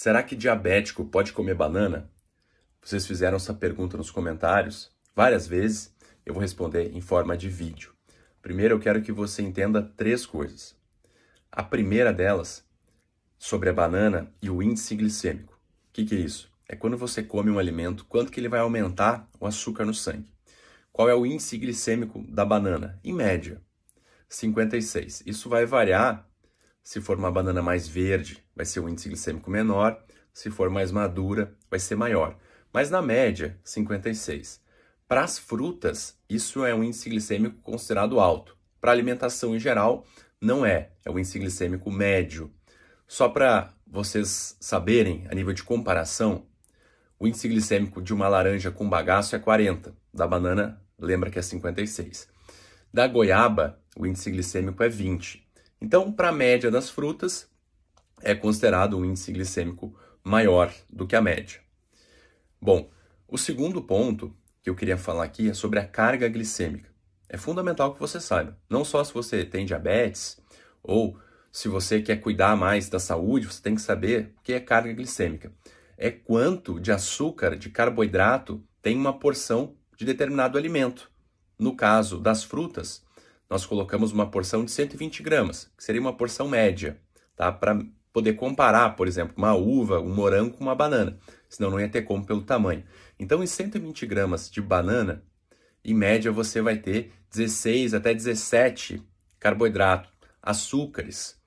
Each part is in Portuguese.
Será que diabético pode comer banana? Vocês fizeram essa pergunta nos comentários várias vezes. Eu vou responder em forma de vídeo. Primeiro, eu quero que você entenda três coisas. A primeira delas, sobre a banana e o índice glicêmico. O que, que é isso? É quando você come um alimento, quanto que ele vai aumentar o açúcar no sangue. Qual é o índice glicêmico da banana? Em média, 56. Isso vai variar se for uma banana mais verde, vai ser um índice glicêmico menor. Se for mais madura, vai ser maior. Mas na média, 56. Para as frutas, isso é um índice glicêmico considerado alto. Para alimentação em geral, não é. É um índice glicêmico médio. Só para vocês saberem, a nível de comparação, o índice glicêmico de uma laranja com bagaço é 40. Da banana, lembra que é 56. Da goiaba, o índice glicêmico é 20. Então, para a média das frutas, é considerado um índice glicêmico maior do que a média. Bom, o segundo ponto que eu queria falar aqui é sobre a carga glicêmica. É fundamental que você saiba, não só se você tem diabetes ou se você quer cuidar mais da saúde, você tem que saber o que é carga glicêmica. É quanto de açúcar, de carboidrato tem uma porção de determinado alimento. No caso das frutas, nós colocamos uma porção de 120 gramas, que seria uma porção média, tá? Para poder comparar, por exemplo, uma uva, um morango com uma banana, senão não ia ter como pelo tamanho. Então, em 120 gramas de banana, em média você vai ter 16 até 17 carboidrato, açúcares.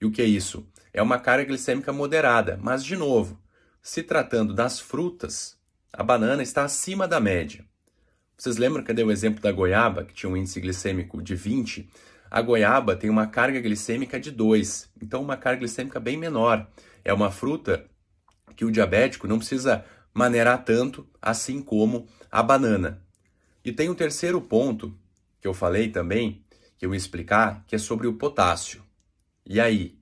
E o que é isso? É uma carga glicêmica moderada, mas de novo, se tratando das frutas, a banana está acima da média. Vocês lembram que eu dei o exemplo da goiaba, que tinha um índice glicêmico de 20? A goiaba tem uma carga glicêmica de 2, então uma carga glicêmica bem menor. É uma fruta que o diabético não precisa maneirar tanto, assim como a banana. E tem um terceiro ponto que eu falei também, que eu ia explicar, que é sobre o potássio. E aí?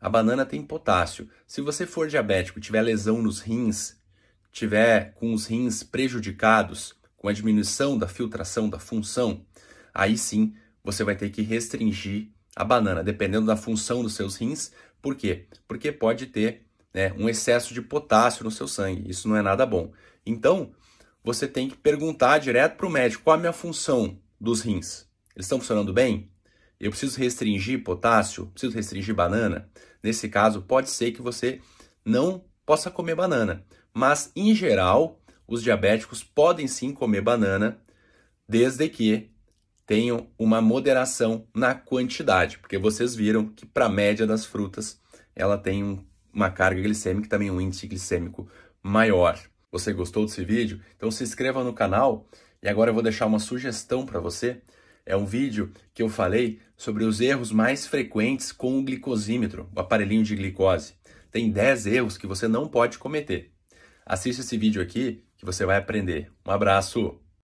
A banana tem potássio. Se você for diabético, tiver lesão nos rins, tiver com os rins prejudicados, com a diminuição da filtração da função, aí sim você vai ter que restringir a banana, dependendo da função dos seus rins. Por quê? Porque pode ter né, um excesso de potássio no seu sangue. Isso não é nada bom. Então, você tem que perguntar direto para o médico qual a minha função dos rins. Eles estão funcionando bem? Eu preciso restringir potássio? Preciso restringir banana? Nesse caso, pode ser que você não possa comer banana. Mas, em geral, os diabéticos podem sim comer banana, desde que tenham uma moderação na quantidade, porque vocês viram que para a média das frutas ela tem uma carga glicêmica e também um índice glicêmico maior. Você gostou desse vídeo? Então se inscreva no canal e agora eu vou deixar uma sugestão para você. É um vídeo que eu falei sobre os erros mais frequentes com o glicosímetro, o aparelhinho de glicose. Tem 10 erros que você não pode cometer. Assista esse vídeo aqui que você vai aprender. Um abraço!